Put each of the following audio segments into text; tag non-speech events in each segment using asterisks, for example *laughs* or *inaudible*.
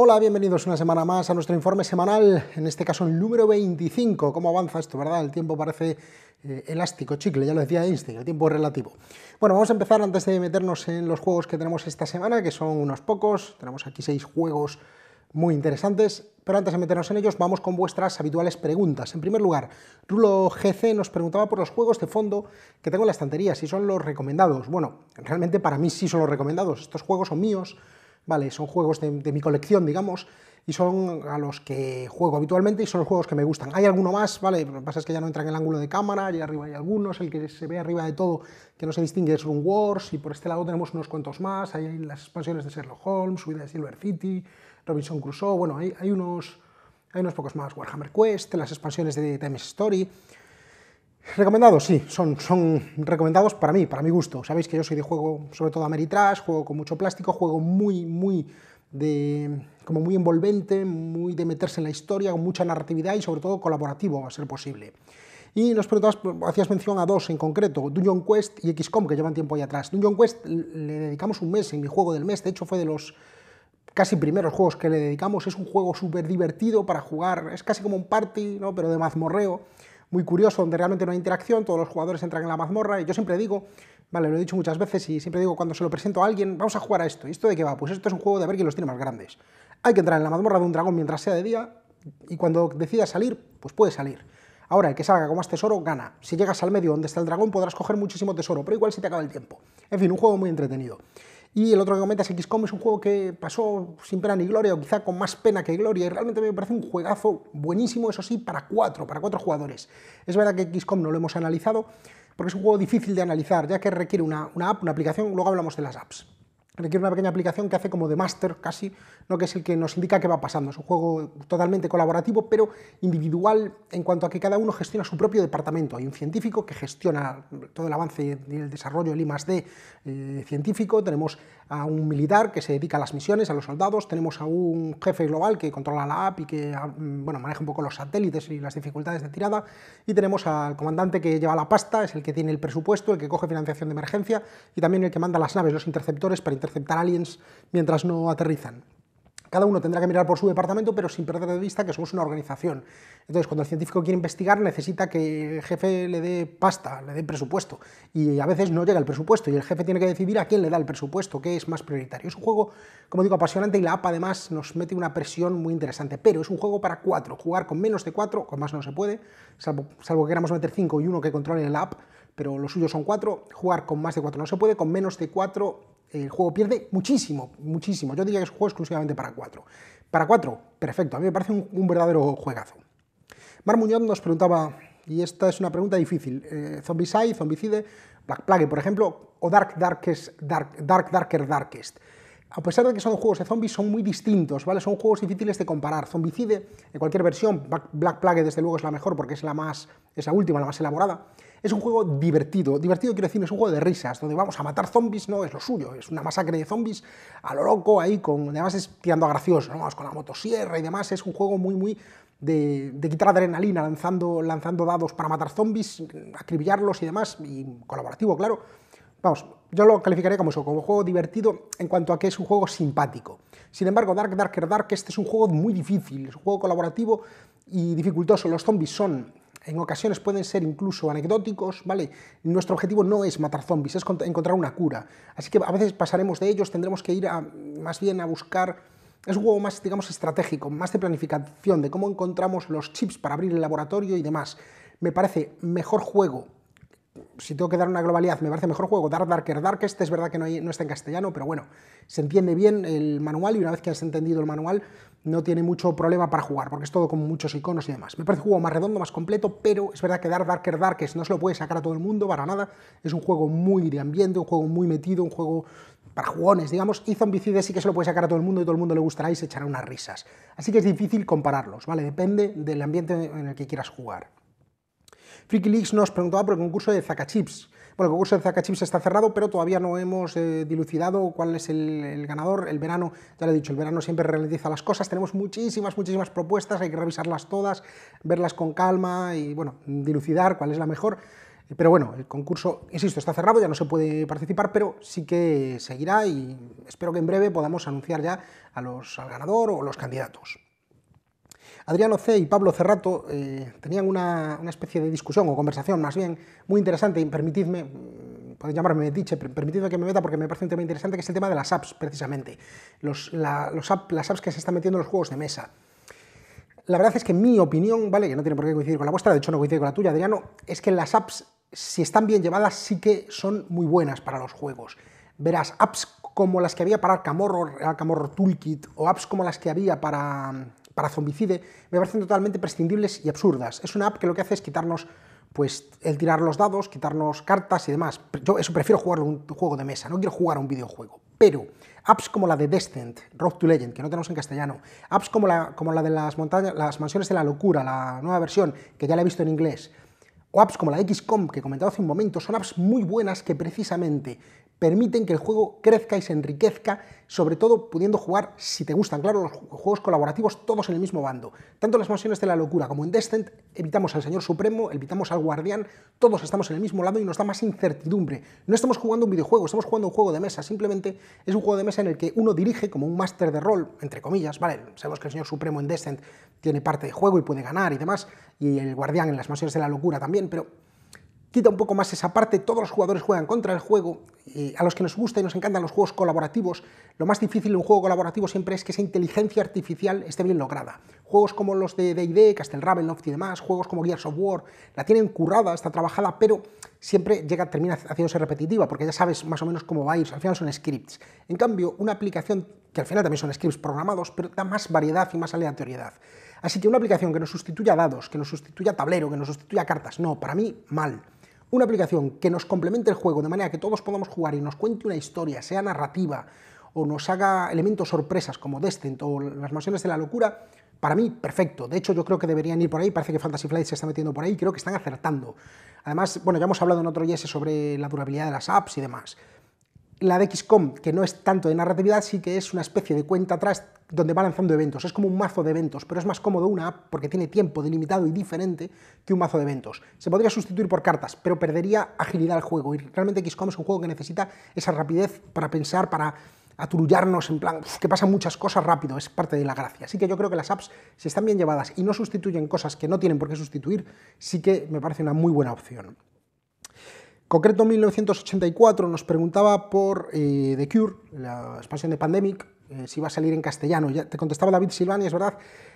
Hola, bienvenidos una semana más a nuestro informe semanal, en este caso el número 25. ¿Cómo avanza esto, verdad? El tiempo parece eh, elástico, chicle, ya lo decía Einstein, el tiempo es relativo. Bueno, vamos a empezar antes de meternos en los juegos que tenemos esta semana, que son unos pocos. Tenemos aquí seis juegos muy interesantes, pero antes de meternos en ellos vamos con vuestras habituales preguntas. En primer lugar, Rulo GC nos preguntaba por los juegos de fondo que tengo en la estantería, si son los recomendados. Bueno, realmente para mí sí son los recomendados, estos juegos son míos, ¿vale? Son juegos de, mi colección, digamos, y son a los que juego habitualmente y son los juegos que me gustan. Hay alguno más, ¿vale? Lo que pasa es que ya no entra en el ángulo de cámara, allá arriba hay algunos, el que se ve arriba de todo, que no se distingue es Rune Wars, y por este lado tenemos unos cuantos más, hay las expansiones de Sherlock Holmes, vida de Silver City, Robinson Crusoe, bueno, hay, hay, unos, hay unos pocos más, Warhammer Quest, las expansiones de Time Story, Recomendados, sí, son, son recomendados para mí, para mi gusto. Sabéis que yo soy de juego, sobre todo Ameritrash, juego con mucho plástico, juego muy, muy de como muy envolvente, muy de meterse en la historia, con mucha narratividad y sobre todo colaborativo a ser posible. Y nos preguntabas, hacías mención a dos en concreto, Dungeon Quest y XCOM, que llevan tiempo ahí atrás. Dungeon Quest le dedicamos un mes en mi juego del mes, de hecho fue de los casi primeros juegos que le dedicamos, es un juego súper divertido para jugar, es casi como un party, ¿no? pero de mazmorreo muy curioso, donde realmente no hay interacción, todos los jugadores entran en la mazmorra, y yo siempre digo, vale, lo he dicho muchas veces y siempre digo cuando se lo presento a alguien, vamos a jugar a esto, ¿y esto de qué va? Pues esto es un juego de ver quién los tiene más grandes. Hay que entrar en la mazmorra de un dragón mientras sea de día, y cuando decida salir, pues puede salir. Ahora, el que salga con más tesoro gana. Si llegas al medio donde está el dragón podrás coger muchísimo tesoro, pero igual si te acaba el tiempo. En fin, un juego muy entretenido. Y el otro que comentas, XCOM, es un juego que pasó sin pena ni gloria, o quizá con más pena que gloria, y realmente me parece un juegazo buenísimo, eso sí, para cuatro, para cuatro jugadores. Es verdad que XCOM no lo hemos analizado, porque es un juego difícil de analizar, ya que requiere una, una app, una aplicación, luego hablamos de las apps requiere una pequeña aplicación que hace como de master casi, ¿no? que es el que nos indica qué va pasando. Es un juego totalmente colaborativo, pero individual en cuanto a que cada uno gestiona su propio departamento. Hay un científico que gestiona todo el avance y el desarrollo del I+.D. Eh, científico, tenemos a un militar que se dedica a las misiones, a los soldados, tenemos a un jefe global que controla la app y que mm, bueno, maneja un poco los satélites y las dificultades de tirada, y tenemos al comandante que lleva la pasta, es el que tiene el presupuesto, el que coge financiación de emergencia, y también el que manda las naves, los interceptores para interceptar aceptar aliens mientras no aterrizan. Cada uno tendrá que mirar por su departamento, pero sin perder de vista que somos una organización. Entonces, cuando el científico quiere investigar, necesita que el jefe le dé pasta, le dé presupuesto. Y a veces no llega el presupuesto y el jefe tiene que decidir a quién le da el presupuesto, qué es más prioritario. Es un juego, como digo, apasionante y la app además nos mete una presión muy interesante. Pero es un juego para cuatro. Jugar con menos de cuatro, con más no se puede, salvo, salvo que queramos meter cinco y uno que controle la app pero los suyos son 4, jugar con más de 4 no se puede, con menos de 4 el juego pierde muchísimo, muchísimo. Yo diría que es un juego exclusivamente para 4. Para 4, perfecto, a mí me parece un, verdadero juegazo. Mar Muñoz nos preguntaba, y esta es una pregunta difícil, eh, Zombicide, Zombicide, Black Plague, por ejemplo, o Dark Darkest, Dark, Darker Darkest. A pesar de que son juegos de zombies, son muy distintos, ¿vale? Son juegos difíciles de comparar. Zombicide, en cualquier versión, Black Plague desde luego es la mejor porque es la más, es la última, la más elaborada. Es un juego divertido. Divertido quiero decir, es un juego de risas, donde vamos a matar zombies, no es lo suyo, es una masacre de zombies a lo loco, ahí con. Además es tirando a gracioso, Vamos con la motosierra y demás. Es un juego muy, muy. De, quitar adrenalina lanzando, lanzando dados para matar zombies, acribillarlos y demás, y colaborativo, claro. Vamos, yo lo calificaría como eso, como juego divertido en cuanto a que es un juego simpático. Sin embargo, Dark Darker Dark, este es un juego muy difícil, es un juego colaborativo y dificultoso. Los zombies son en ocasiones pueden ser incluso anecdóticos, ¿vale? Nuestro objetivo no es matar zombies, es encontrar una cura. Así que a veces pasaremos de ellos, tendremos que ir más bien a buscar... Es un juego más, digamos, estratégico, más de planificación, de cómo encontramos los chips para abrir el laboratorio y demás. Me parece mejor juego si tengo que dar una globalidad, me parece mejor juego Dark Darker este es verdad que no, no, está en castellano, pero bueno, se entiende bien el manual y una vez que has entendido el manual, no tiene mucho problema para jugar, porque es todo con muchos iconos y demás. Me parece un juego más redondo, más completo, pero es verdad que Dark Darker Darkest no se lo puede sacar a todo el mundo para nada. Es un juego muy de ambiente, un juego muy metido, un juego para jugones, digamos, y Zombicide sí que se lo puede sacar a todo el mundo y todo el mundo le gustará y se echará unas risas. Así que es difícil compararlos, ¿vale? Depende del ambiente en el que quieras jugar. Freaky Leaks nos preguntaba por el concurso de Chips. Bueno, el concurso de Zacachips está cerrado, pero todavía no hemos eh, dilucidado cuál es el, ganador. El verano, ya lo he dicho, el verano siempre realiza las cosas. Tenemos muchísimas, muchísimas propuestas, hay que revisarlas todas, verlas con calma y, bueno, dilucidar cuál es la mejor. Pero bueno, el concurso, insisto, está cerrado, ya no se puede participar, pero sí que seguirá y espero que en breve podamos anunciar ya a los, al ganador o los candidatos. Adriano C. y Pablo Cerrato eh, tenían una, especie de discusión o conversación más bien muy interesante, y permitidme, mm, podéis llamarme metiche, permitidme que me meta porque me parece un tema interesante, que es el tema de las apps precisamente, las apps que se están metiendo en los juegos de mesa. La verdad es que mi opinión, ¿vale? Que no tiene por qué coincidir con la vuestra, de hecho no coincide con la tuya, Adriano, es que las apps, si están bien llevadas, sí que son muy buenas para los juegos. Verás, apps como las que había para Arkham Horror, Toolkit, o apps como las que había para para zombicide, me parecen totalmente prescindibles y absurdas. Es una app que lo que hace es quitarnos pues el tirar los dados, quitarnos cartas y demás. Yo eso prefiero jugar un juego de mesa, no quiero jugar a un videojuego. Pero apps como la de Descent, Road to Legend, que no tenemos en castellano, apps como la, como la de las, montañas, las mansiones de la locura, la nueva versión, que ya la he visto en inglés, o apps como la de XCOM que he comentado hace un momento, son apps muy buenas que precisamente permiten que el juego crezca y se enriquezca, sobre todo pudiendo jugar, si te gustan, claro, los juegos colaborativos todos en el mismo bando. Tanto las mansiones de la locura como en Descent evitamos al Señor Supremo, evitamos al Guardián, todos estamos en el mismo lado y nos da más incertidumbre. No estamos jugando un videojuego, estamos jugando un juego de mesa, simplemente es un juego de mesa en el que uno dirige como un máster de rol, entre comillas, vale, sabemos que el Señor Supremo en Descent tiene parte de juego y puede ganar y demás, y el Guardián en las mansiones de la locura también, pero quita un poco más esa parte, todos los jugadores juegan contra el juego, a los que nos gusta y nos encantan los juegos colaborativos, lo más difícil en un juego colaborativo siempre es que esa inteligencia artificial esté bien lograda. Juegos como los de D&D, Castle Ravenloft y demás, juegos como Gears of War, la tienen currada, está trabajada, pero siempre llega, termina haciéndose repetitiva, porque ya sabes más o menos cómo va a ir, al final son scripts. En cambio, una aplicación, que al final también son scripts programados, pero da más variedad y más aleatoriedad. Así que una aplicación que nos sustituya dados, que nos sustituya tablero, que nos sustituya cartas, no, para mí, mal. Una aplicación que nos complemente el juego de manera que todos podamos jugar y nos cuente una historia, sea narrativa o nos haga elementos sorpresas como Descent o las mansiones de la locura, para mí, perfecto. De hecho, yo creo que deberían ir por ahí. Parece que Fantasy Flight se está metiendo por ahí. Creo que están acertando. Además, bueno, ya hemos hablado en otro YS sobre la durabilidad de las apps y demás la de XCOM, que no es tanto de narratividad, sí que es una especie de cuenta atrás donde va lanzando eventos. Es como un mazo de eventos, pero es más cómodo una app porque tiene tiempo delimitado y diferente que un mazo de eventos. Se podría sustituir por cartas, pero perdería agilidad al juego. Y realmente XCOM es un juego que necesita esa rapidez para pensar, para aturullarnos en plan que pasan muchas cosas rápido, es parte de la gracia. Así que yo creo que las apps, si están bien llevadas y no sustituyen cosas que no tienen por qué sustituir, sí que me parece una muy buena opción. Concreto 1984 nos preguntaba por eh, The Cure, la expansión de Pandemic, eh, si iba a salir en castellano. Ya te contestaba David Silvani, es verdad.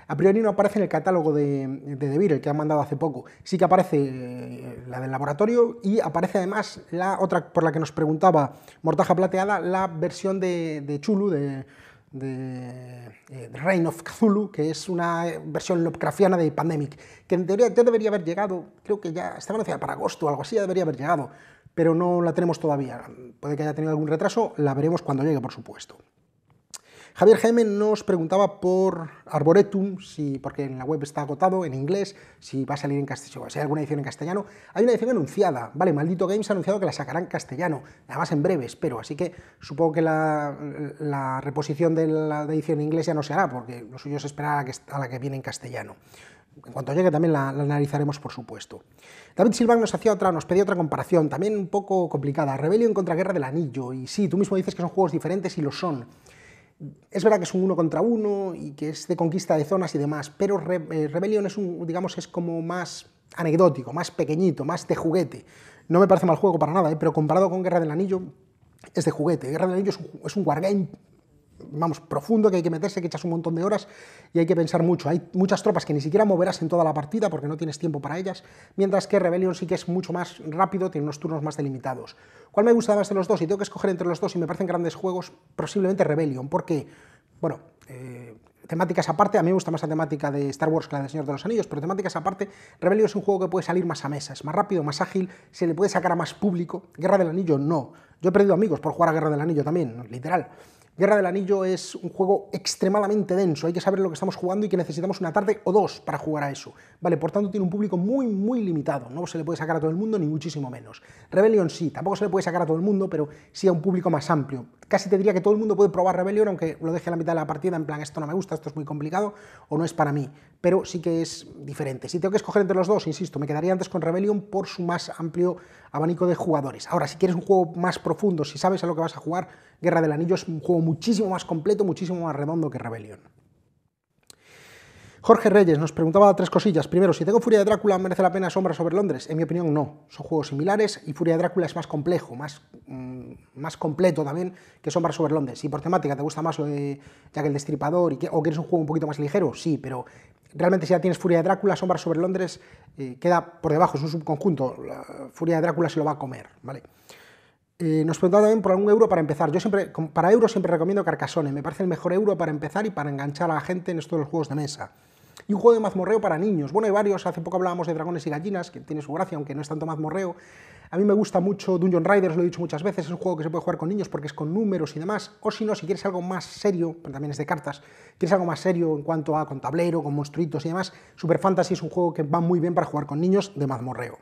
A priori no aparece en el catálogo de, de The Beer, el que han mandado hace poco. Sí que aparece eh, la del laboratorio y aparece además la otra por la que nos preguntaba Mortaja Plateada, la versión de Chulu, de de eh, Reign of Cthulhu, que es una versión Lovecraftiana de Pandemic, que en teoría ya debería haber llegado, creo que ya estaba anunciada para agosto o algo así, ya debería haber llegado, pero no la tenemos todavía. Puede que haya tenido algún retraso, la veremos cuando llegue, por supuesto. Javier Jaime nos preguntaba por Arboretum, si, porque en la web está agotado en inglés, si va a salir en castellano, si hay alguna edición en castellano. Hay una edición anunciada, vale, Maldito Games ha anunciado que la sacarán en castellano, además en breve, espero, así que supongo que la, reposición de la edición en inglés ya no se hará, porque lo suyo es esperar a la que, viene en castellano. En cuanto llegue también la, analizaremos, por supuesto. David silva nos hacía otra, nos pedía otra comparación, también un poco complicada. Rebelión contra Guerra del Anillo. Y sí, tú mismo dices que son juegos diferentes y lo son es verdad que es un uno contra uno y que es de conquista de zonas y demás, pero eh, Rebellion es un, digamos, es como más anecdótico, más pequeñito, más de juguete. No me parece mal juego para nada, ¿eh? pero comparado con Guerra del Anillo, es de juguete. Guerra del Anillo es un, es un wargame vamos, profundo, que hay que meterse, que echas un montón de horas y hay que pensar mucho. Hay muchas tropas que ni siquiera moverás en toda la partida porque no tienes tiempo para ellas, mientras que Rebellion sí que es mucho más rápido, tiene unos turnos más delimitados. ¿Cuál me gusta más de los dos? Y tengo que escoger entre los dos y me parecen grandes juegos, posiblemente Rebellion, porque, bueno, eh, temáticas aparte, a mí me gusta más la temática de Star Wars que la de Señor de los Anillos, pero temáticas aparte, Rebellion es un juego que puede salir más a mesa, es más rápido, más ágil, se le puede sacar a más público. Guerra del Anillo, no. Yo he perdido amigos por jugar a Guerra del Anillo también, literal. Guerra del Anillo es un juego extremadamente denso, hay que saber lo que estamos jugando y que necesitamos una tarde o dos para jugar a eso. Vale, por tanto tiene un público muy, muy limitado, no se le puede sacar a todo el mundo ni muchísimo menos. Rebellion sí, tampoco se le puede sacar a todo el mundo, pero sí a un público más amplio. Casi te diría que todo el mundo puede probar Rebellion, aunque lo deje a la mitad de la partida, en plan, esto no me gusta, esto es muy complicado o no es para mí pero sí que es diferente. Si tengo que escoger entre los dos, insisto, me quedaría antes con Rebellion por su más amplio abanico de jugadores. Ahora, si quieres un juego más profundo, si sabes a lo que vas a jugar, Guerra del Anillo es un juego muchísimo más completo, muchísimo más redondo que Rebellion. Jorge Reyes nos preguntaba tres cosillas. Primero, si tengo Furia de Drácula, ¿merece la pena Sombra sobre Londres? En mi opinión, no. Son juegos similares y Furia de Drácula es más complejo, más, mm, completo también que Sombra sobre Londres. Si por temática te gusta más lo de Jack el Destripador o quieres un juego un poquito más ligero, sí, pero realmente si ya tienes Furia de Drácula, Sombra sobre Londres eh, queda por debajo, es un subconjunto, la Furia de Drácula se lo va a comer, ¿vale? Eh, nos preguntaba también por algún euro para empezar. Yo siempre, para euros siempre recomiendo Carcassonne, me parece el mejor euro para empezar y para enganchar a la gente en estos los juegos de mesa y un juego de mazmorreo para niños. Bueno, hay varios, hace poco hablábamos de Dragones y Gallinas, que tiene su gracia, aunque no es tanto mazmorreo. A mí me gusta mucho Dungeon Riders, lo he dicho muchas veces, es un juego que se puede jugar con niños porque es con números y demás. O si no, si quieres algo más serio, también es de cartas, quieres algo más serio en cuanto a con tablero, con monstruitos y demás, Super Fantasy es un juego que va muy bien para jugar con niños de mazmorreo.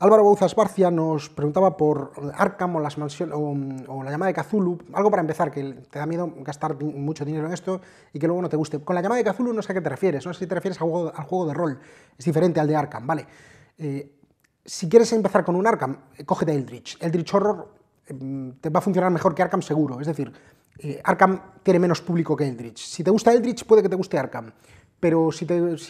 Álvaro Bouzas Barcia nos preguntaba por Arkham o, la llamada de Cthulhu, algo para empezar, que te da miedo gastar mucho dinero en esto y que luego no te guste. Con la llamada de Cthulhu no sé a qué te refieres, no sé si te refieres al juego, de rol, es diferente al de Arkham, ¿vale? Eh, si quieres empezar con un Arkham, eh, cógete Eldritch. Eldritch Horror eh, te va a funcionar mejor que Arkham seguro, es decir, Arkham tiene menos público que Eldritch. Si te gusta Eldritch, puede que te guste Arkham pero si,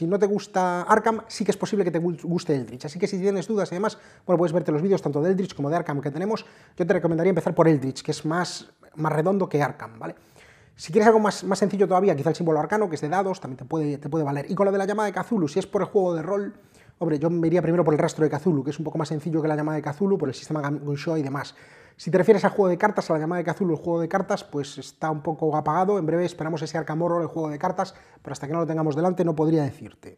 no te gusta Arkham, sí que es posible que te guste Eldritch. Así que si tienes dudas y demás, bueno, puedes verte los vídeos tanto de Eldritch como de Arkham que tenemos. Yo te recomendaría empezar por Eldritch, que es más, más redondo que Arkham, ¿vale? Si quieres algo más, más sencillo todavía, quizá el símbolo arcano, que es de dados, también te puede, te puede valer. Y con lo de la llamada de Cthulhu, si es por el juego de rol, hombre, yo me iría primero por el rastro de Cthulhu, que es un poco más sencillo que la llamada de Cthulhu, por el sistema Gunshot y demás. Si te refieres al juego de cartas, a la llamada de Cthulhu, el juego de cartas, pues está un poco apagado. En breve esperamos ese Arcamorro, el juego de cartas, pero hasta que no lo tengamos delante no podría decirte.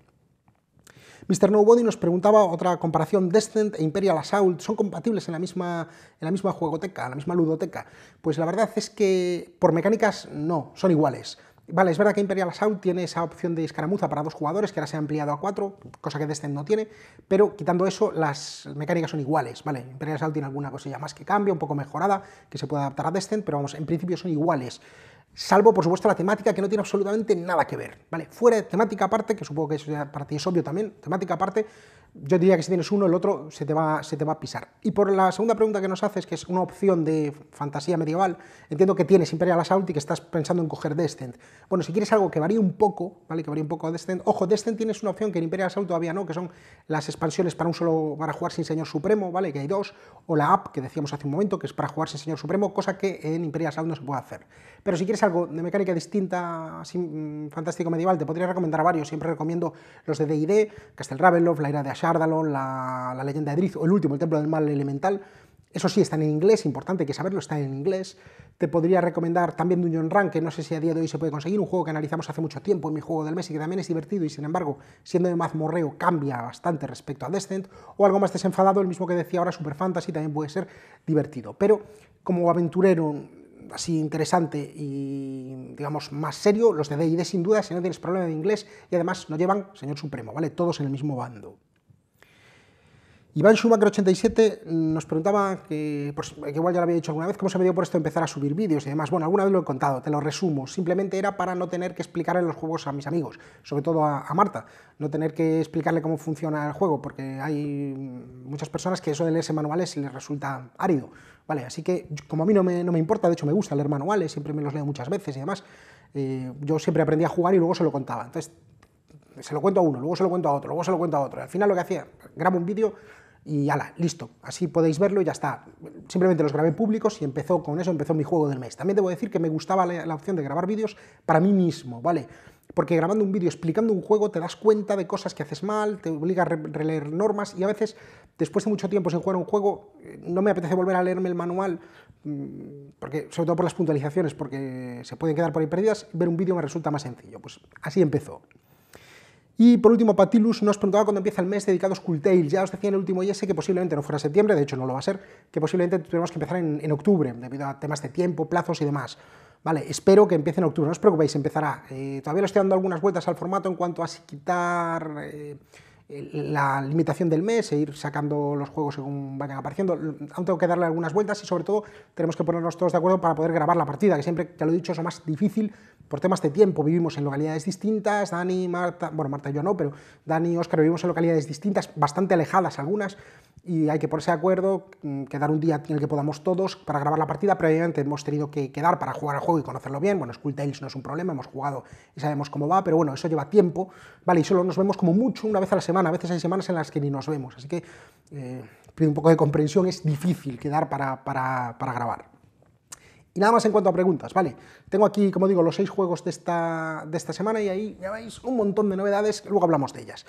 Mr. Nobody nos preguntaba otra comparación, Descent e Imperial Assault, ¿son compatibles en la, misma, en la misma juegoteca, en la misma ludoteca? Pues la verdad es que por mecánicas no, son iguales. Vale, es verdad que Imperial Assault tiene esa opción de escaramuza para dos jugadores, que ahora se ha ampliado a cuatro, cosa que Descent no tiene, pero quitando eso, las mecánicas son iguales, ¿vale? Imperial Assault tiene alguna cosilla más que cambia, un poco mejorada, que se puede adaptar a Descent, pero vamos, en principio son iguales salvo por supuesto la temática que no tiene absolutamente nada que ver, ¿vale? Fuera de temática aparte, que supongo que eso para ti es obvio también, temática aparte, yo diría que si tienes uno, el otro se te, va, se te va a pisar. Y por la segunda pregunta que nos haces, que es una opción de fantasía medieval, entiendo que tienes Imperial Assault y que estás pensando en coger Descent. Bueno, si quieres algo que varíe un poco, ¿vale? Que varíe un poco a Descent, ojo, Descent tienes una opción que en Imperial Assault todavía no, que son las expansiones para un solo, para jugar sin Señor Supremo, ¿vale? Que hay dos, o la app que decíamos hace un momento, que es para jugar sin Señor Supremo, cosa que en Imperial Assault no se puede hacer. Pero si quieres algo de mecánica distinta, mm, fantástico medieval, te podría recomendar varios. Siempre recomiendo los de D&D, Castel Ravenloft, La Ira de Ashardalon, la, Leyenda de Drizzt, o el último, El Templo del Mal Elemental. Eso sí, están en inglés, importante que saberlo, está en inglés. Te podría recomendar también Dungeon Run, que no sé si a día de hoy se puede conseguir, un juego que analizamos hace mucho tiempo en mi juego del mes y que también es divertido y sin embargo, siendo de mazmorreo, cambia bastante respecto a Descent, o algo más desenfadado, el mismo que decía ahora Super Fantasy, también puede ser divertido. Pero como aventurero así interesante y, digamos, más serio, los de D sin duda, si no tienes problema de inglés, y además no llevan señor supremo, ¿vale? Todos en el mismo bando. Iván Schumacher 87 nos preguntaba, pues, que, igual ya lo había dicho alguna vez, cómo se me dio por esto empezar a subir vídeos y demás. Bueno, alguna vez lo he contado, te lo resumo. Simplemente era para no tener que explicarle los juegos a mis amigos, sobre todo a, Marta. No tener que explicarle cómo funciona el juego, porque hay muchas personas que eso de leerse manuales les resulta árido. Vale, así que como a mí no me, no me importa, de hecho me gusta leer manuales, siempre me los leo muchas veces y demás. Eh, yo siempre aprendí a jugar y luego se lo contaba. Entonces, se lo cuento a uno, luego se lo cuento a otro, luego se lo cuento a otro. al final lo que hacía, grabo un vídeo y ala, listo, así podéis verlo y ya está. Simplemente los grabé públicos y empezó con eso, empezó mi juego del mes. También debo decir que me gustaba la, opción de grabar vídeos para mí mismo, ¿vale? Porque grabando un vídeo explicando un juego te das cuenta de cosas que haces mal, te obliga a releer normas y a veces, después de mucho tiempo sin jugar un juego, no me apetece volver a leerme el manual, mm, porque, sobre todo por las puntualizaciones, porque se pueden quedar por ahí perdidas, ver un vídeo me resulta más sencillo. Pues así empezó. Y por último, Patilus nos preguntaba cuándo empieza el mes dedicado a Skulltail. Ya os decía en el último IS que posiblemente no fuera septiembre, de hecho no lo va a ser, que posiblemente tuviéramos que empezar en, octubre, debido a temas de tiempo, plazos y demás. Vale, espero que empiece en octubre, no os preocupéis, empezará. Eh, todavía le estoy dando algunas vueltas al formato en cuanto a si quitar eh, la limitación del mes e ir sacando los juegos según vayan apareciendo. Aún tengo que darle algunas vueltas y sobre todo tenemos que ponernos todos de acuerdo para poder grabar la partida, que siempre, ya lo he dicho, es lo más difícil por temas de tiempo vivimos en localidades distintas, Dani, Marta, bueno, Marta y yo no, pero Dani y Oscar vivimos en localidades distintas, bastante alejadas algunas, y hay que ponerse de acuerdo, mm, quedar un día en el que podamos todos para grabar la partida, previamente hemos tenido que quedar para jugar al juego y conocerlo bien, bueno, Skull Tales no es un problema, hemos jugado y sabemos cómo va, pero bueno, eso lleva tiempo, ¿vale? Y solo nos vemos como mucho una vez a la semana, a veces hay semanas en las que ni nos vemos, así que eh, un poco de comprensión, es difícil quedar para, para, para grabar. Y nada más en cuanto a preguntas, ¿vale? Tengo aquí, como digo, los seis juegos de esta, de esta semana y ahí ya veis un montón de novedades, luego hablamos de ellas.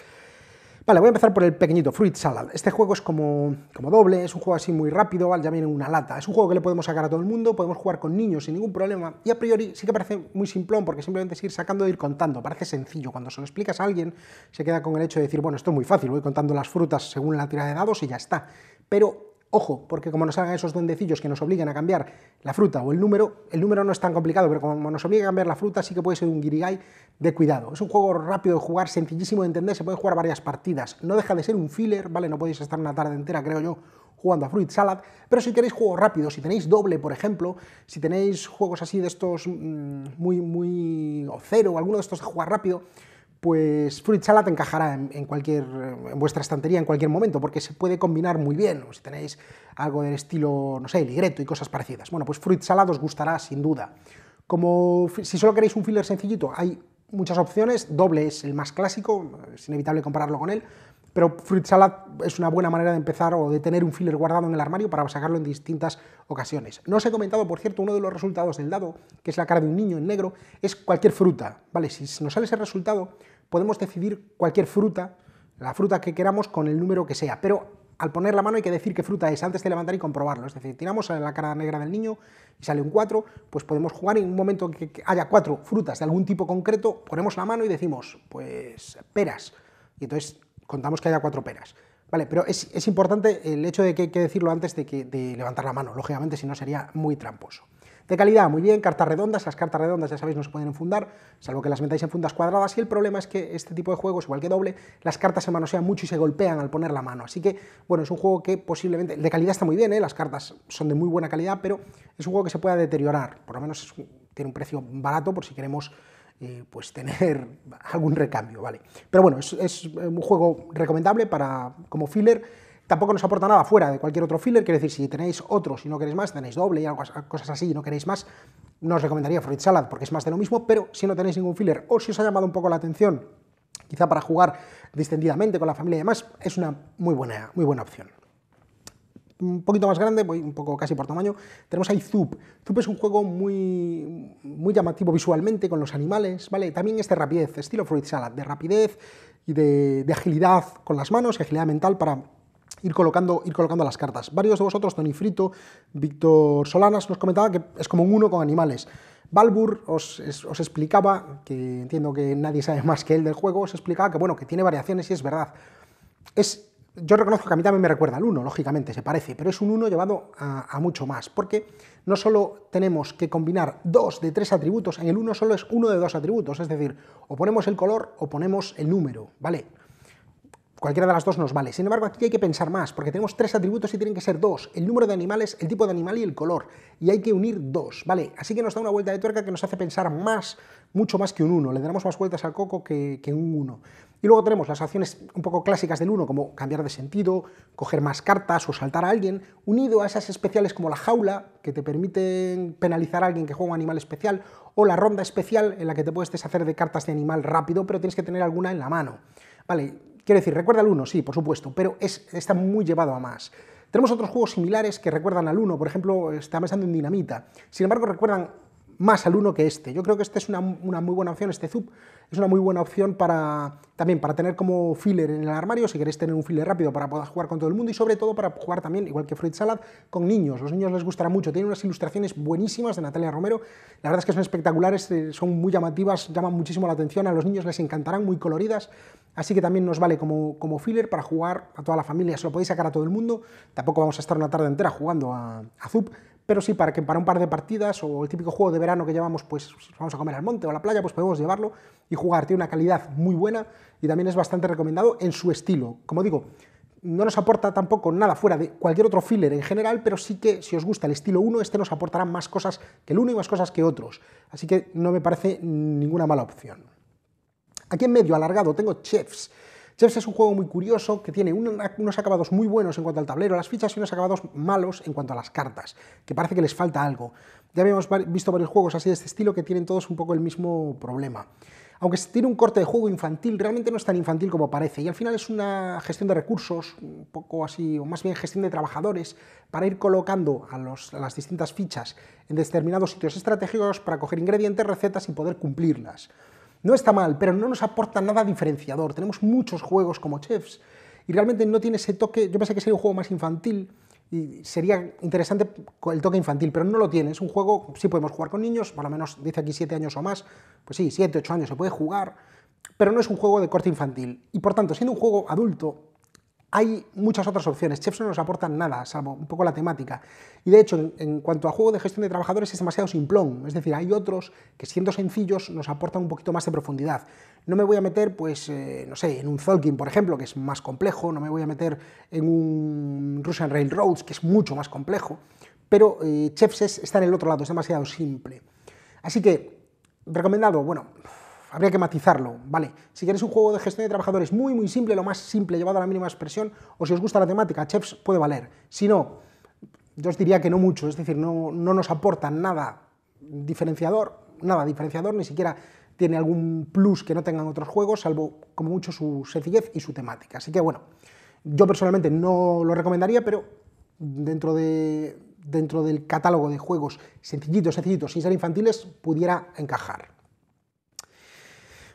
Vale, voy a empezar por el pequeñito, Fruit Salad. Este juego es como, como doble, es un juego así muy rápido, ya viene una lata. Es un juego que le podemos sacar a todo el mundo, podemos jugar con niños sin ningún problema. Y a priori sí que parece muy simplón porque simplemente es ir sacando e ir contando. Parece sencillo. Cuando se lo explicas a alguien, se queda con el hecho de decir, bueno, esto es muy fácil, voy contando las frutas según la tirada de dados y ya está. Pero Ojo, porque como nos hagan esos duendecillos que nos obliguen a cambiar la fruta o el número, el número no es tan complicado, pero como nos obliga a cambiar la fruta, sí que puede ser un guirigay de cuidado. Es un juego rápido de jugar, sencillísimo de entender, se puede jugar varias partidas. No deja de ser un filler, ¿vale? No podéis estar una tarde entera, creo yo, jugando a Fruit Salad, pero si queréis juego rápido, si tenéis doble, por ejemplo, si tenéis juegos así de estos mm, muy, muy o cero, alguno de estos de jugar rápido, pues Fruit Salad encajará en, cualquier, en vuestra estantería en cualquier momento, porque se puede combinar muy bien, si tenéis algo del estilo, no sé, ligreto y cosas parecidas. Bueno, pues Fruit Salad os gustará sin duda. Como si solo queréis un filler sencillito, hay muchas opciones, doble es el más clásico, es inevitable compararlo con él, pero Fruit Salad es una buena manera de empezar o de tener un filler guardado en el armario para sacarlo en distintas ocasiones. No os he comentado, por cierto, uno de los resultados del dado, que es la cara de un niño en negro, es cualquier fruta, ¿vale? Si nos sale ese resultado, podemos decidir cualquier fruta, la fruta que queramos con el número que sea, pero al poner la mano hay que decir qué fruta es antes de levantar y comprobarlo. Es decir, tiramos la cara negra del niño y sale un 4, pues podemos jugar en un momento que haya cuatro frutas de algún tipo concreto, ponemos la mano y decimos, pues peras. Y entonces contamos que haya cuatro peras. Vale, pero es, importante el hecho de que hay que decirlo antes de, que, de levantar la mano, lógicamente si no sería muy tramposo. De calidad, muy bien, cartas redondas, las cartas redondas ya sabéis no se pueden enfundar, salvo que las metáis en fundas cuadradas y el problema es que este tipo de juegos, igual que doble, las cartas se manosean mucho y se golpean al poner la mano, así que bueno, es un juego que posiblemente, de calidad está muy bien, ¿eh? las cartas son de muy buena calidad, pero es un juego que se pueda deteriorar, por lo menos tiene un precio barato por si queremos eh, pues tener *laughs* algún recambio, ¿vale? Pero bueno, es, es un juego recomendable para, como filler, Tampoco nos aporta nada fuera de cualquier otro filler, quiero decir, si tenéis otro, si no queréis más, tenéis doble y algo, cosas así y no queréis más, no os recomendaría Fruit Salad porque es más de lo mismo, pero si no tenéis ningún filler o si os ha llamado un poco la atención, quizá para jugar distendidamente con la familia y demás, es una muy buena, muy buena opción un poquito más grande, un poco casi por tamaño, tenemos ahí Zup. Zup es un juego muy, muy llamativo visualmente con los animales, ¿vale? También es de rapidez, estilo Fruit Salad, de rapidez y de, de agilidad con las manos, agilidad mental para ir colocando, ir colocando las cartas. Varios de vosotros, Toni Frito, Víctor Solanas, nos comentaba que es como un uno con animales. Balbur os, explicaba, que entiendo que nadie sabe *laughs* más que él del juego, os explicaba que bueno, que tiene variaciones y es verdad. Es, yo reconozco que a mí también me recuerda al 1, lógicamente, se parece, pero es un 1 llevado a, mucho más, porque no solo tenemos que combinar dos de tres atributos, en el 1 solo es uno de dos atributos, es decir, o ponemos el color o ponemos el número, ¿vale? Cualquiera de las dos nos vale. Sin embargo, aquí hay que pensar más, porque tenemos tres atributos y tienen que ser dos, el número de animales, el tipo de animal y el color. Y hay que unir dos, ¿vale? Así que nos da una vuelta de tuerca que nos hace pensar más, mucho más que un uno. Le daremos más vueltas al coco que, un uno. Y luego tenemos las acciones un poco clásicas del uno, como cambiar de sentido, coger más cartas o saltar a alguien, unido a esas especiales como la jaula, que te permiten penalizar a alguien que juega un animal especial, o la ronda especial, en la que te puedes deshacer de cartas de animal rápido, pero tienes que tener alguna en la mano. Vale, Quiero decir, recuerda al 1, sí, por supuesto, pero es, está muy llevado a más. Tenemos otros juegos similares que recuerdan al 1, por ejemplo, está pensando en Dinamita. Sin embargo, recuerdan más al uno que este. Yo creo que este es una, muy buena opción, este ZUP es una muy buena opción para también para tener como filler en el armario, si queréis tener un filler rápido para poder jugar con todo el mundo y sobre todo para jugar también, igual que Fruit Salad, con niños. Los niños les gustará mucho, tiene unas ilustraciones buenísimas de Natalia Romero, la verdad es que son espectaculares, eh, son muy llamativas, llaman muchísimo la atención, a los niños les encantarán, muy coloridas, así que también nos vale como, como filler para jugar a toda la familia, se lo podéis sacar a todo el mundo, tampoco vamos a estar una tarde entera jugando a, a ZUP, pero sí para que para un par de partidas o el típico juego de verano que llevamos, pues vamos a comer al monte o a la playa, pues podemos llevarlo y jugar. Tiene una calidad muy buena y también es bastante recomendado en su estilo. Como digo, no nos aporta tampoco nada fuera de cualquier otro filler en general, pero sí que si os gusta el estilo 1, este nos aportará más cosas que el 1 y más cosas que otros. Así que no me parece ninguna mala opción. Aquí en medio, alargado, tengo Chefs. Chess es un juego muy curioso que tiene unos acabados muy buenos en cuanto al tablero, las fichas, y unos acabados malos en cuanto a las cartas, que parece que les falta algo. Ya habíamos visto varios juegos así de este estilo que tienen todos un poco el mismo problema aunque tiene un corte de juego infantil, realmente no es tan infantil como parece. Y al final es una gestión de recursos, un poco así, o más bien gestión de trabajadores, para ir colocando a, a las distintas fichas en determinados sitios estratégicos para coger ingredientes, recetas y poder cumplirlas. No está mal, pero no nos aporta nada diferenciador. Tenemos muchos juegos como Chefs y realmente no tiene ese toque. Yo pensé que sería un juego más infantil y sería interesante el toque infantil, pero no lo tiene. Es un juego, sí podemos jugar con niños, por lo menos dice aquí 7 años o más, pues sí, 7, 8 años se puede jugar, pero no es un juego de corte infantil. Y por tanto, siendo un juego adulto, hay muchas otras opciones. Chefs no nos aportan nada, salvo un poco la temática. Y de hecho, en, cuanto a juego de gestión de trabajadores, es demasiado simplón. Es decir, hay otros que siendo sencillos nos aportan un poquito más de profundidad. No me voy a meter, pues, eh, no sé, en un Zolkin, por ejemplo, que es más complejo. No me voy a meter en un Russian Railroads, que es mucho más complejo. Pero eh, Chefs está en el otro lado, es demasiado simple. Así que, recomendado, bueno, habría que matizarlo, ¿vale? Si queréis un juego de gestión de trabajadores muy, muy simple, lo más simple, llevado a la mínima expresión, o si os gusta la temática, Chefs puede valer. Si no, yo os diría que no mucho, es decir, no, no nos aporta nada diferenciador, nada diferenciador, ni siquiera tiene algún plus que no tengan otros juegos, salvo como mucho su sencillez y su temática. Así que bueno, yo personalmente no lo recomendaría, pero dentro, de, dentro del catálogo de juegos sencillitos, sencillitos, sin ser infantiles, pudiera encajar.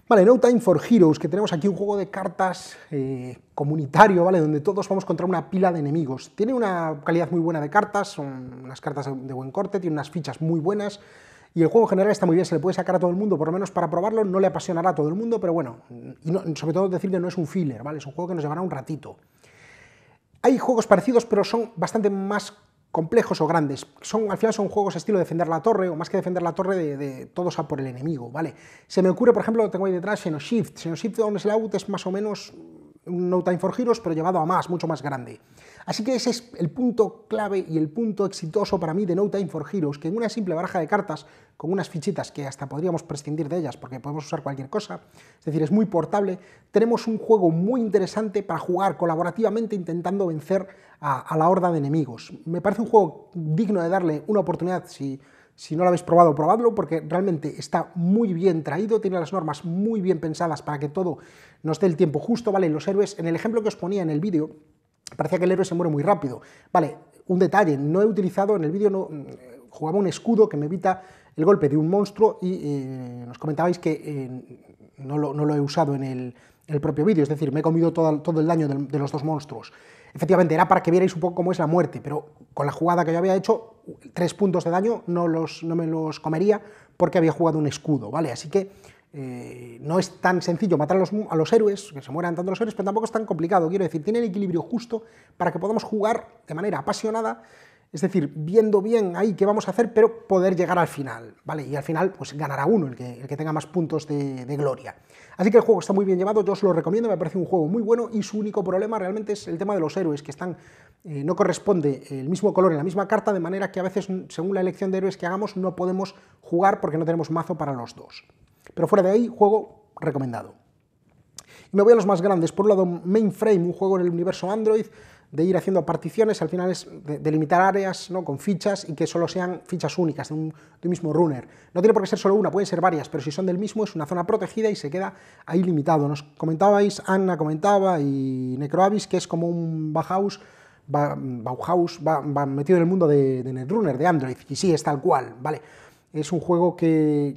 Vale, No Time for Heroes, que tenemos aquí un juego de cartas eh, comunitario, ¿vale? Donde todos vamos contra una pila de enemigos. Tiene una calidad muy buena de cartas, son unas cartas de buen corte, tiene unas fichas muy buenas. Y el juego en general está muy bien, se le puede sacar a todo el mundo, por lo menos para probarlo, no le apasionará a todo el mundo, pero bueno, y sobre todo decir que no es un filler, ¿vale? Es un juego que nos llevará un ratito. Hay juegos parecidos, pero son bastante más complejos o grandes. Son, al final son juegos estilo defender la torre, o más que defender la torre, de, todos a por el enemigo, ¿vale? Se me ocurre, por ejemplo, tengo ahí detrás Xenoshift. Xenoshift on Out es más o menos un No Time for Heroes, pero llevado a más, mucho más grande. Así que ese es el punto clave y el punto exitoso para mí de No Time for Heroes, que en una simple baraja de cartas, con unas fichitas que hasta podríamos prescindir de ellas porque podemos usar cualquier cosa, es decir, es muy portable, tenemos un juego muy interesante para jugar colaborativamente intentando vencer a, la horda de enemigos. Me parece un juego digno de darle una oportunidad si... Si no lo habéis probado, probadlo porque realmente está muy bien traído, tiene las normas muy bien pensadas para que todo nos dé el tiempo justo, ¿vale? Los héroes, en el ejemplo que os ponía en el vídeo, parecía que el héroe se muere muy rápido. Vale, un detalle, no he utilizado en el vídeo, no, mm, jugaba un escudo que me evita el golpe de un monstruo y eh, nos comentabais que eh, no, lo, he usado en el, propio vídeo, es decir, me he comido todo, el daño de, los dos monstruos. Efectivamente, era para que vierais un poco cómo es la muerte, pero con la jugada que yo había hecho, tres puntos de daño no, los, no me los comería porque había jugado un escudo, ¿vale? Así que eh, no es tan sencillo matar a los, héroes, que se mueran tanto los héroes, pero tampoco es tan complicado. Quiero decir, tiene el equilibrio justo para que podamos jugar de manera apasionada, es decir, viendo bien ahí qué vamos a hacer, pero poder llegar al final, ¿vale? Y al final, pues ganará uno, el que, tenga más puntos de, gloria. Así que el juego está muy bien llevado, yo os lo recomiendo, me parece un juego muy bueno y su único problema realmente es el tema de los héroes, que están, eh, no corresponde el mismo color en la misma carta, de manera que a veces, según la elección de héroes que hagamos, no podemos jugar porque no tenemos mazo para los dos. Pero fuera de ahí, juego recomendado. Y me voy a los más grandes. Por un lado, Mainframe, un juego en el universo Android, de ir haciendo particiones, al final es delimitar áreas ¿no? con fichas y que solo sean fichas únicas de un, mismo runner. No tiene por qué ser solo una, pueden ser varias, pero si son del mismo es una zona protegida y se queda ahí limitado. Nos comentabais, Anna comentaba y Necroavis, que es como un Bauhaus, Bauhaus va metido en el mundo de, de, Netrunner, de Android, y sí, es tal cual, ¿vale? Es un juego que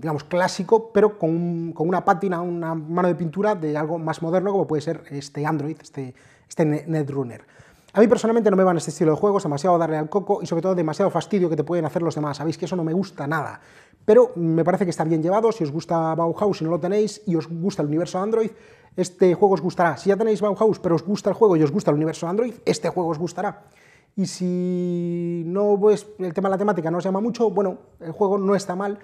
digamos, clásico, pero con, una pátina, una mano de pintura de algo más moderno, como puede ser este Android, este, este Netrunner. A mí personalmente no me van este estilo de juegos, demasiado darle al coco y sobre todo demasiado fastidio que te pueden hacer los demás. Sabéis que eso no me gusta nada. Pero me parece que está bien llevado, si os gusta Bauhaus y no lo tenéis y os gusta el universo Android, este juego os gustará. Si ya tenéis Bauhaus pero os gusta el juego y os gusta el universo Android, este juego os gustará. Y si no, pues el tema de la temática no os llama mucho, bueno, el juego no está mal,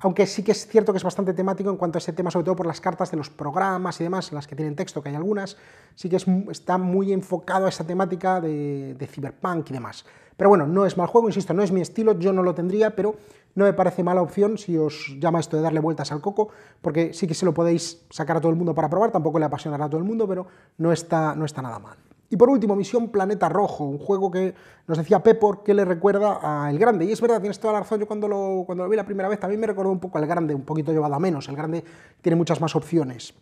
aunque sí que es cierto que es bastante temático en cuanto a ese tema, sobre todo por las cartas de los programas y demás, las que tienen texto, que hay algunas, sí que está muy enfocado a esa temática de, ciberpunk cyberpunk y demás. Pero bueno, no es mal juego, insisto, no es mi estilo, yo no lo tendría, pero no me parece mala opción si os llama esto de darle vueltas al coco, porque sí que se lo podéis sacar a todo el mundo para probar, tampoco le apasionará a todo el mundo, pero no no está nada mal. Y por último, Misión Planeta Rojo, un juego que nos decía Pepor que le recuerda a El Grande. Y es verdad, tienes toda la razón, yo cuando lo, cuando vi la primera vez también me recordó un poco al Grande, un poquito llevado a menos. El Grande tiene muchas más opciones.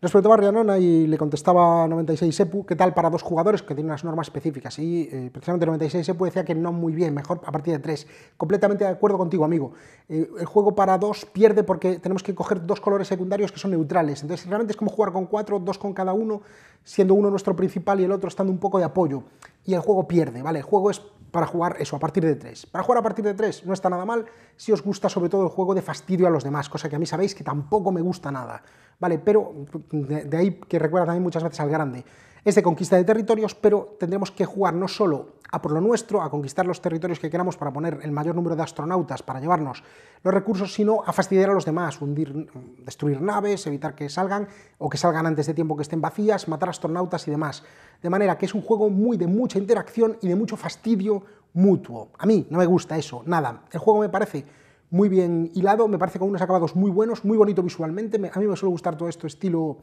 Respecto a Rianona y le contestaba 96 EPU, ¿qué tal para dos jugadores que tienen unas normas específicas? Y eh, precisamente 96 EPU decía que no muy bien, mejor a partir de tres. Completamente de acuerdo contigo, amigo. Eh, el juego para dos pierde porque tenemos que coger dos colores secundarios que son neutrales. Entonces realmente es como jugar con cuatro, dos con cada uno siendo uno nuestro principal y el otro estando un poco de apoyo. Y el juego pierde, ¿vale? El juego es para jugar eso, a partir de 3. Para jugar a partir de 3 no está nada mal si os gusta sobre todo el juego de fastidio a los demás, cosa que a mí sabéis que tampoco me gusta nada, ¿vale? Pero de ahí que recuerda también muchas veces al grande es de conquista de territorios, pero tendremos que jugar no solo a por lo nuestro, a conquistar los territorios que queramos para poner el mayor número de astronautas, para llevarnos los recursos, sino a fastidiar a los demás, hundir, destruir naves, evitar que salgan o que salgan antes de tiempo que estén vacías, matar astronautas y demás. De manera que es un juego muy de mucha interacción y de mucho fastidio mutuo. A mí no me gusta eso, nada. El juego me parece muy bien hilado, me parece con unos acabados muy buenos, muy bonito visualmente, a mí me suele gustar todo esto estilo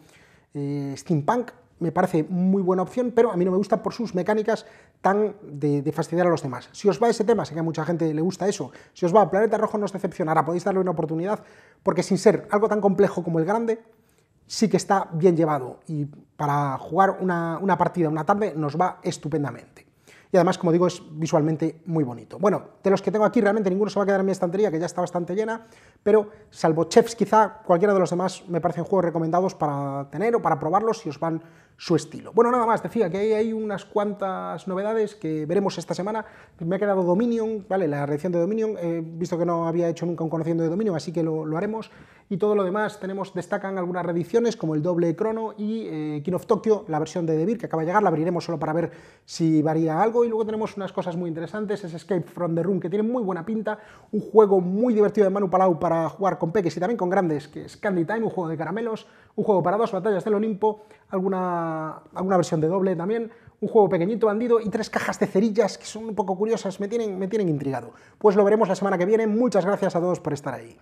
eh, steampunk, me parece muy buena opción, pero a mí no me gusta por sus mecánicas tan de, fastidiar a los demás. Si os va ese tema, sé que a mucha gente le gusta eso, si os va, Planeta Rojo no os decepcionará, podéis darle una oportunidad, porque sin ser algo tan complejo como el grande, sí que está bien llevado y para jugar una, una partida una tarde nos va estupendamente. Y además, como digo, es visualmente muy bonito. Bueno, de los que tengo aquí, realmente ninguno se va a quedar en mi estantería, que ya está bastante llena, pero salvo Chefs quizá, cualquiera de los demás me parecen juegos recomendados para tener o para probarlos si os van su estilo. Bueno, nada más, decía que hay, unas cuantas novedades que veremos esta semana. Me ha quedado Dominion, ¿vale? La reacción de Dominion, visto que no había hecho nunca un conociendo de Dominion, así que lo, haremos. Y todo lo demás, tenemos, destacan algunas reediciones como el doble crono y eh, King of Tokyo, la versión de Devir que acaba de llegar, la abriremos solo para ver si varía algo. Y luego tenemos unas cosas muy interesantes, es Escape from the Room, que tiene muy buena pinta, un juego muy divertido de Manu Palau para jugar con peques y también con grandes, que es Candy Time, un juego de caramelos, un juego para dos batallas del Olimpo, alguna, alguna versión de doble también, un juego pequeñito, bandido y tres cajas de cerillas que son un poco curiosas, me tienen, me tienen intrigado. Pues lo veremos la semana que viene, muchas gracias a todos por estar ahí.